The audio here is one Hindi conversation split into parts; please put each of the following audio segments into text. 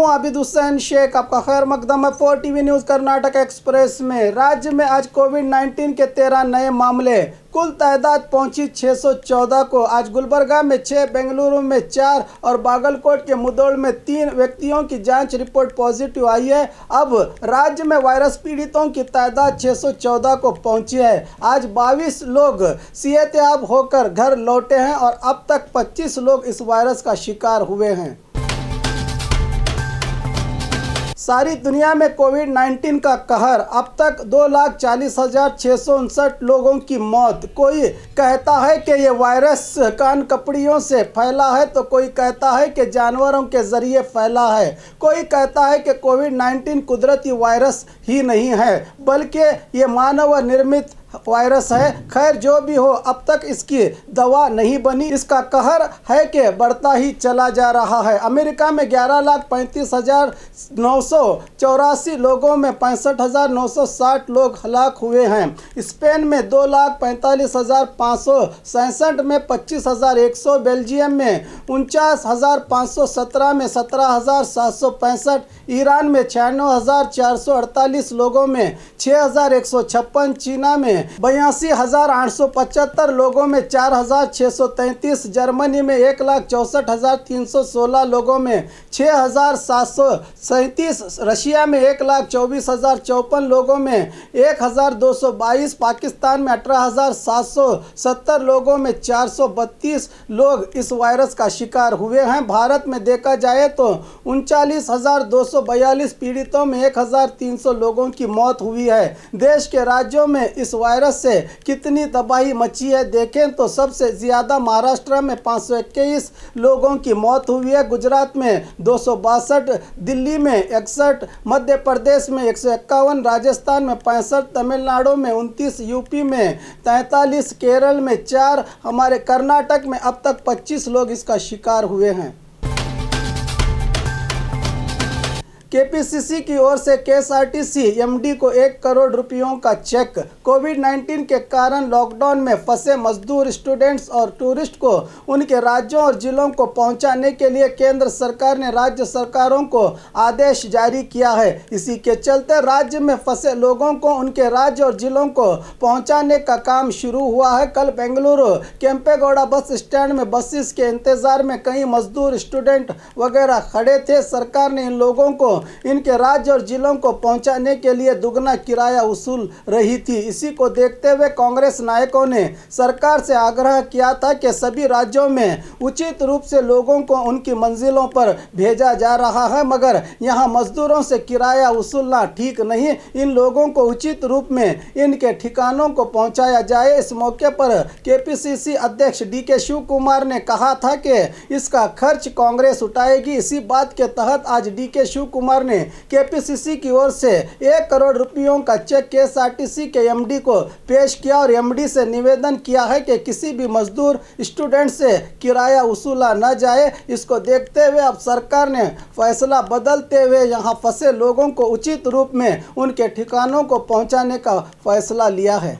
हूं आबिद हुसैन शेख आपका खैर मकदम है four TV news Karnataka express में राज्य में आज कोविड 19 के तेरह नए मामले कुल तादाद पहुंची 614 को आज गुलबर्गा में छः बेंगलुरु में चार और बागलकोट के मुदौल में तीन व्यक्तियों की जांच रिपोर्ट पॉजिटिव आई है अब राज्य में वायरस पीड़ितों की तादाद 614 को पहुंची है आज 22 लोग सेहतयाब होकर घर लौटे हैं और अब तक 25 लोग इस वायरस का शिकार हुए हैं सारी दुनिया में कोविड 19 का कहर अब तक दो लाख चालीस हजार छः सौ उनसठ लोगों की मौत कोई कहता है कि ये वायरस कान कपड़ियों से फैला है तो कोई कहता है कि जानवरों के जरिए फैला है कोई कहता है कि कोविड 19 कुदरती वायरस ही नहीं है बल्कि ये मानव निर्मित वायरस है खैर जो भी हो अब तक इसकी दवा नहीं बनी इसका कहर है कि बढ़ता ही चला जा रहा है अमेरिका में ग्यारह लाख पैंतीस हजार नौ सौ चौरासी लोगों में पैंसठ हजार नौ सौ साठ लोग हलाक हुए हैं स्पेन में दो लाख पैंतालीस हजार पाँच सौ सैंसठ में पच्चीस हजार एक सौ बेल्जियम में उनचास हजार पाँच सौ सत्रह में सत्रह हजार सात सौ पैंसठ ईरान में छियानवे हजार चार सौ अड़तालीस लोगों में छः हजार एक सौ छप्पन चीना में में बयासी हजार आठ सौ पचहत्तर लोगों में चार हजार छह सौ तैतीस जर्मनी में एक लाख चौंसठ हजार तीन सौ सोलह लोगों में छः हजार सात सौ सैंतीस रशिया में एक लाख चौबीस हजार चौपन लोगों में एक हजार दो सौ बाईस पाकिस्तान में अठारह हजार सात सौ सत्तर लोगों में चार सौ बत्तीस लोग इस वायरस का शिकार हुए हैं भारत में देखा जाए तो उनचालीस हजार दो सौ बयालीस पीड़ितों में एक हजार तीन सौ लोगों की मौत हुई है देश के राज्यों में इस वायरस से कितनी तबाही मची है देखें तो सबसे ज़्यादा महाराष्ट्र में पाँच लोगों की मौत हुई है गुजरात में दो दिल्ली में इकसठ मध्य प्रदेश में एक राजस्थान में पैंसठ तमिलनाडु में उनतीस यूपी में तैंतालीस केरल में चार हमारे कर्नाटक में अब तक 25 लोग इसका शिकार हुए हैं केपीसीसी की ओर से केएसआरटीसी एमडी को एक करोड़ रुपयों का चेक कोविड 19 के कारण लॉकडाउन में फंसे मजदूर स्टूडेंट्स और टूरिस्ट को उनके राज्यों और जिलों को पहुंचाने के लिए केंद्र सरकार ने राज्य सरकारों को आदेश जारी किया है इसी के चलते राज्य में फंसे लोगों को उनके राज्य और जिलों को पहुँचाने का काम शुरू हुआ है कल बेंगलुरु केम्पेगौड़ा बस स्टैंड में बसेस के इंतजार में कई मजदूर स्टूडेंट वगैरह खड़े थे सरकार ने इन लोगों को इनके राज्य और जिलों को पहुंचाने के लिए दुगना किराया वसूल रही थी इसी को देखते हुए कांग्रेस नायकों ने सरकार से आग्रह किया था कि सभी राज्यों में उचित रूप से लोगों को उनकी मंजिलों पर भेजा जा रहा है मगर यहाँ मजदूरों से किराया वसूलना ठीक नहीं इन लोगों को उचित रूप में इनके ठिकानों को पहुँचाया जाए इस मौके पर केपीसीसी अध्यक्ष डी के शिव कुमार ने कहा था कि इसका खर्च कांग्रेस उठाएगी इसी बात के तहत आज डी के शिव कुमार कुमार ने केपीसीसी की ओर से एक करोड़ रुपयों का चेक केएसआरटीसी के एमडी को पेश किया और एमडी से निवेदन किया है कि किसी भी मजदूर स्टूडेंट से किराया वसूला न जाए इसको देखते हुए अब सरकार ने फैसला बदलते हुए यहाँ फंसे लोगों को उचित रूप में उनके ठिकानों को पहुँचाने का फैसला लिया है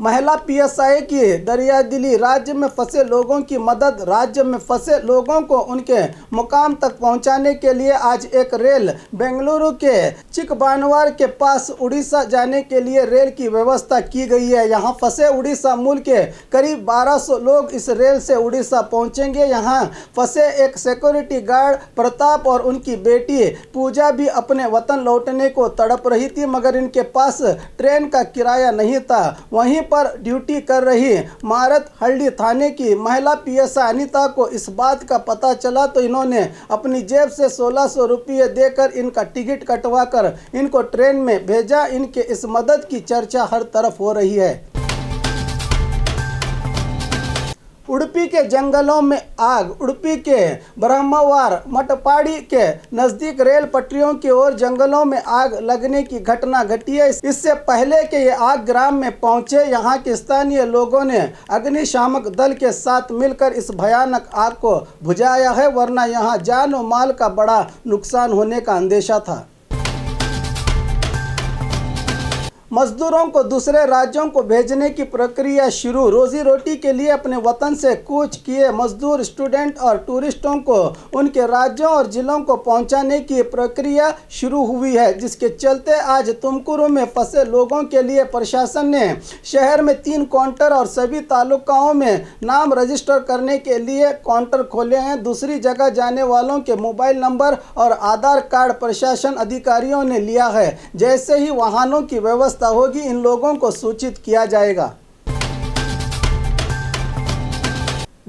महिला पीएसआई की दरिया दिली राज्य में फंसे लोगों की मदद राज्य में फंसे लोगों को उनके मुकाम तक पहुंचाने के लिए आज एक रेल बेंगलुरु के चिकबानवार के पास उड़ीसा जाने के लिए रेल की व्यवस्था की गई है यहां फंसे उड़ीसा मूल के करीब 1200 लोग इस रेल से उड़ीसा पहुंचेंगे यहां फंसे एक सिक्योरिटी गार्ड प्रताप और उनकी बेटी पूजा भी अपने वतन लौटने को तड़प रही थी मगर इनके पास ट्रेन का किराया नहीं था वहीं पर ड्यूटी कर रही मारत हल्डी थाने की महिला पीएसआई अनिता को इस बात का पता चला तो इन्होंने अपनी जेब से सोलह सौ रुपये देकर इनका टिकट कटवाकर इनको ट्रेन में भेजा इनके इस मदद की चर्चा हर तरफ हो रही है उड़पी के जंगलों में आग उड़पी के ब्रह्मवार मटपाड़ी के नज़दीक रेल पटरियों की ओर जंगलों में आग लगने की घटना घटी है इससे पहले के ये आग ग्राम में पहुंचे यहाँ के स्थानीय लोगों ने अग्निशामक दल के साथ मिलकर इस भयानक आग को बुझाया है वरना यहाँ जान और माल का बड़ा नुकसान होने का अंदेशा था मजदूरों को दूसरे राज्यों को भेजने की प्रक्रिया शुरू रोजी रोटी के लिए अपने वतन से कूच किए मजदूर स्टूडेंट और टूरिस्टों को उनके राज्यों और ज़िलों को पहुंचाने की प्रक्रिया शुरू हुई है जिसके चलते आज तुमकुरु में फंसे लोगों के लिए प्रशासन ने शहर में तीन काउंटर और सभी तालुकाओं में नाम रजिस्टर करने के लिए काउंटर खोले हैं दूसरी जगह जाने वालों के मोबाइल नंबर और आधार कार्ड प्रशासन अधिकारियों ने लिया है जैसे ही वाहनों की व्यवस्था व्यवस्था होगी इन लोगों को सूचित किया जाएगा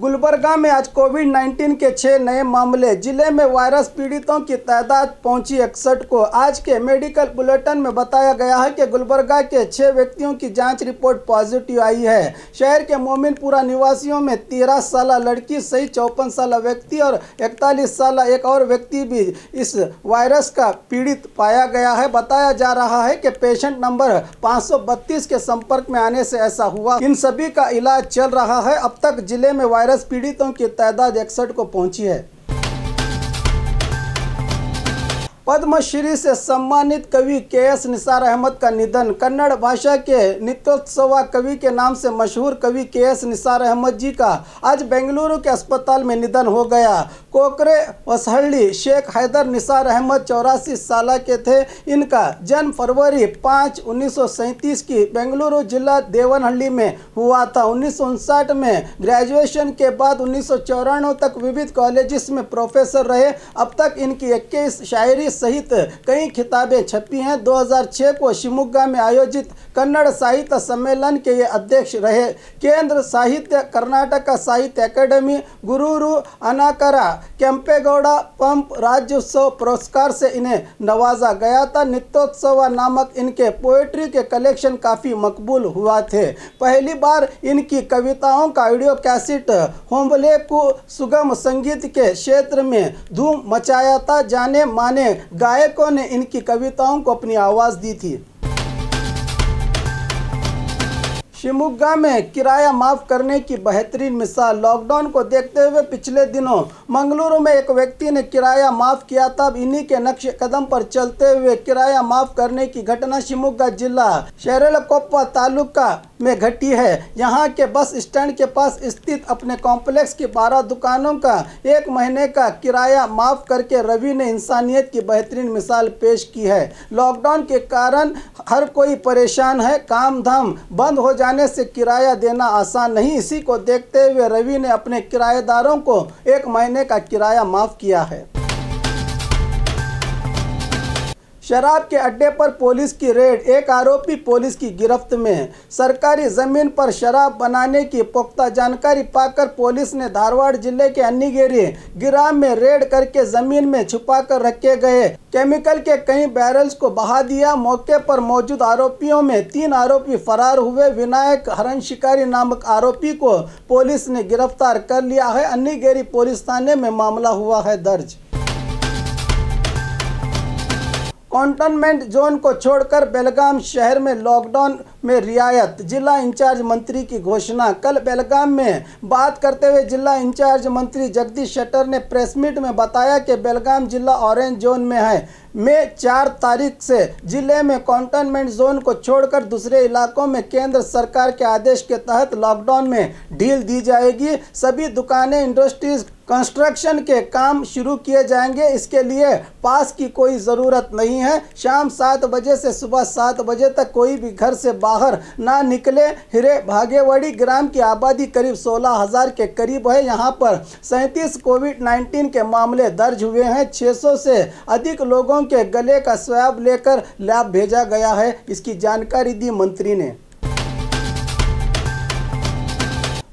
गुलबर्गा में आज कोविड 19 के छः नए मामले जिले में वायरस पीड़ितों की तादाद पहुंची इकसठ को आज के मेडिकल बुलेटिन में बताया गया है कि गुलबर्गा के छः व्यक्तियों की जांच रिपोर्ट पॉजिटिव आई है शहर के मोमिनपुरा निवासियों में तेरह साल लड़की सहित चौपन साल व्यक्ति और इकतालीस साल एक और व्यक्ति भी इस वायरस का पीड़ित पाया गया है बताया जा रहा है कि पेशेंट नंबर पाँच के संपर्क में आने से ऐसा हुआ इन सभी का इलाज चल रहा है अब तक जिले में वायरस पीड़ितों की तादाद इकसठ को पहुंची है पद्मश्री से सम्मानित कवि के एस निसार अहमद का निधन कन्नड़ भाषा के नित्योत्सवा कवि के नाम से मशहूर कवि के एस निसार अहमद जी का आज बेंगलुरु के अस्पताल में निधन हो गया कोकरे वसहली शेख हैदर निसार अहमद चौरासी साल के थे इनका जन्म फरवरी पाँच उन्नीस की बेंगलुरु जिला देवनहली में हुआ था उन्नीस में ग्रेजुएशन के बाद उन्नीस तक विविध कॉलेज में प्रोफेसर रहे अब तक इनकी इक्कीस शायरी सहित कई किताबें छपी हैं 2006 को शिमोगा में आयोजित कन्नड़ साहित्य सम्मेलन के ये अध्यक्ष रहे केंद्र साहित्य कर्नाटक साहित्य अकादमी गुरुरु अनाकरा कैंपेगौड़ा पंप राज्योत्सव पुरस्कार से इन्हें नवाजा गया था नित्योत्सव नामक इनके पोएट्री के कलेक्शन काफ़ी मकबूल हुआ थे पहली बार इनकी कविताओं का वीडियो कैसेट होम्बले को सुगम संगीत के क्षेत्र में धूम मचाया था जाने माने गायकों ने इनकी कविताओं को अपनी आवाज़ दी थी शिमोगा में किराया माफ करने की बेहतरीन मिसाल लॉकडाउन को देखते हुए पिछले दिनों मंगलुरु में एक व्यक्ति ने किराया माफ किया तब इन्हीं के नक्श कदम पर चलते हुए किराया माफ करने की घटना शिमोगा जिला शेरलकोप्पा तालुका में घटी है यहाँ के बस स्टैंड के पास स्थित अपने कॉम्प्लेक्स की बारह दुकानों का एक महीने का किराया माफ करके रवि ने इंसानियत की बेहतरीन मिसाल पेश की है लॉकडाउन के कारण हर कोई परेशान है काम धाम बंद हो जाने किराने से किराया देना आसान नहीं इसी को देखते हुए रवि ने अपने किराएदारों को एक महीने का किराया माफ़ किया है शराब के अड्डे पर पुलिस की रेड एक आरोपी पुलिस की गिरफ्त में है सरकारी जमीन पर शराब बनाने की पुख्ता जानकारी पाकर पुलिस ने धारवाड़ जिले के अन्नीगेरी ग्राम में रेड करके जमीन में छुपा कर रखे गए केमिकल के कई बैरल्स को बहा दिया मौके पर मौजूद आरोपियों में तीन आरोपी फरार हुए विनायक हरण शिकारी नामक आरोपी को पुलिस ने गिरफ्तार कर लिया है अन्नीगेरी पुलिस थाने में मामला हुआ है दर्ज कॉन्टोनमेंट जोन को छोड़कर बेलगाम शहर में लॉकडाउन में रियायत जिला इंचार्ज मंत्री की घोषणा कल बेलगाम में बात करते हुए जिला इंचार्ज मंत्री जगदीश शेट्टर ने प्रेस मीट में बताया कि बेलगाम जिला ऑरेंज जोन में है मई चार तारीख से जिले में कंटेनमेंट जोन को छोड़कर दूसरे इलाकों में केंद्र सरकार के आदेश के तहत लॉकडाउन में ढील दी जाएगी सभी दुकानें इंडस्ट्रीज कंस्ट्रक्शन के काम शुरू किए जाएंगे इसके लिए पास की कोई ज़रूरत नहीं है शाम सात बजे से सुबह सात बजे तक कोई भी घर से बाहर ना निकले हिरे भागेवाड़ी ग्राम की आबादी करीब सोलह हज़ार के करीब है यहाँ पर सैंतीस कोविड नाइन्टीन के मामले दर्ज हुए हैं 600 से अधिक लोगों के गले का स्वैब लेकर लैब भेजा गया है इसकी जानकारी दी मंत्री ने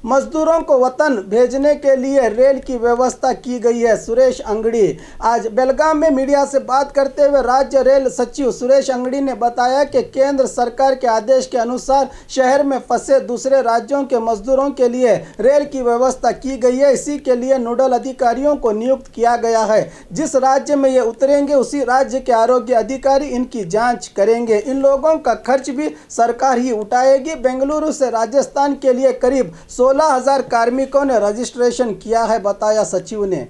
मजदूरों को वतन भेजने के लिए रेल की व्यवस्था की गई है सुरेश अंगड़ी आज बेलगाम में मीडिया से बात करते हुए राज्य रेल सचिव सुरेश अंगड़ी ने बताया कि केंद्र सरकार के आदेश के अनुसार शहर में फंसे दूसरे राज्यों के मजदूरों के लिए रेल की व्यवस्था की गई है इसी के लिए नोडल अधिकारियों को नियुक्त किया गया है जिस राज्य में ये उतरेंगे उसी राज्य के आरोग्य अधिकारी इनकी जाँच करेंगे इन लोगों का खर्च भी सरकार ही उठाएगी बेंगलुरु से राजस्थान के लिए करीब सोलह सोलह हजार कार्मिकों ने रजिस्ट्रेशन किया है बताया सचिव ने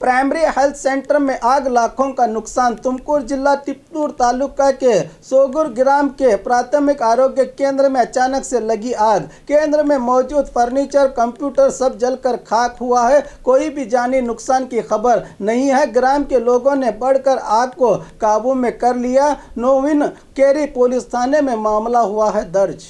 प्राइमरी हेल्थ सेंटर में आग लाखों का नुकसान तुमकुर जिला तिपतूर तालुका के सोगुर ग्राम के प्राथमिक आरोग्य केंद्र में अचानक से लगी आग केंद्र में मौजूद फर्नीचर कंप्यूटर सब जलकर खाक हुआ है कोई भी जानी नुकसान की खबर नहीं है ग्राम के लोगों ने बढ़कर आग को काबू में कर लिया नोविन केरी पुलिस थाने में मामला हुआ है दर्ज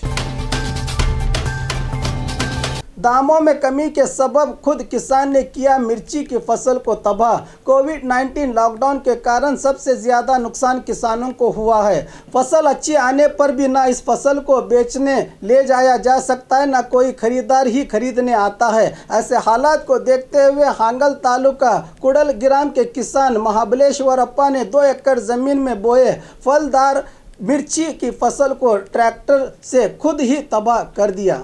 दामों में कमी के सबब खुद किसान ने किया मिर्ची की फसल को तबाह कोविड 19 लॉकडाउन के कारण सबसे ज़्यादा नुकसान किसानों को हुआ है फसल अच्छी आने पर भी ना इस फसल को बेचने ले जाया जा सकता है ना कोई खरीदार ही खरीदने आता है ऐसे हालात को देखते हुए हांगल तालुका कुड़ल ग्राम के किसान महाबलेश्वर अप्पा ने दो एकड़ ज़मीन में बोए फलदार मिर्ची की फसल को ट्रैक्टर से खुद ही तबाह कर दिया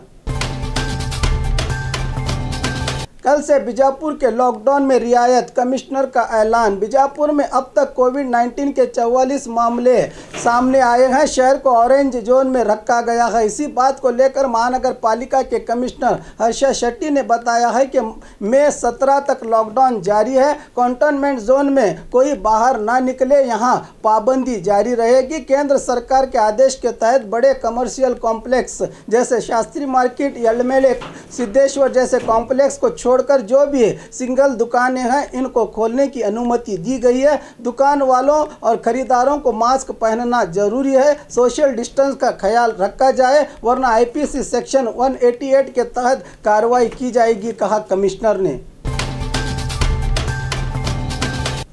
कल से बीजापुर के लॉकडाउन में रियायत कमिश्नर का ऐलान बीजापुर में अब तक कोविड 19 के 44 मामले सामने आए हैं शहर को ऑरेंज जोन में रखा गया है इसी बात को लेकर महानगर पालिका के कमिश्नर हर्षा शेट्टी ने बताया है कि मई 17 तक लॉकडाउन जारी है कंटेनमेंट जोन में कोई बाहर ना निकले यहाँ पाबंदी जारी रहेगी केंद्र सरकार के आदेश के तहत बड़े कमर्शियल कॉम्प्लेक्स जैसे शास्त्री मार्केट यलमेले सिद्धेश्वर जैसे कॉम्प्लेक्स को छोड़ छोड़कर जो भी सिंगल दुकानें हैं इनको खोलने की अनुमति दी गई है दुकान वालों और खरीदारों को मास्क पहनना जरूरी है सोशल डिस्टेंस का ख्याल रखा जाए वरना आईपीसी सेक्शन 188 के तहत कार्रवाई की जाएगी कहा कमिश्नर ने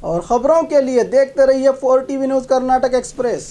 और ख़बरों के लिए देखते रहिए four TV news Karnataka express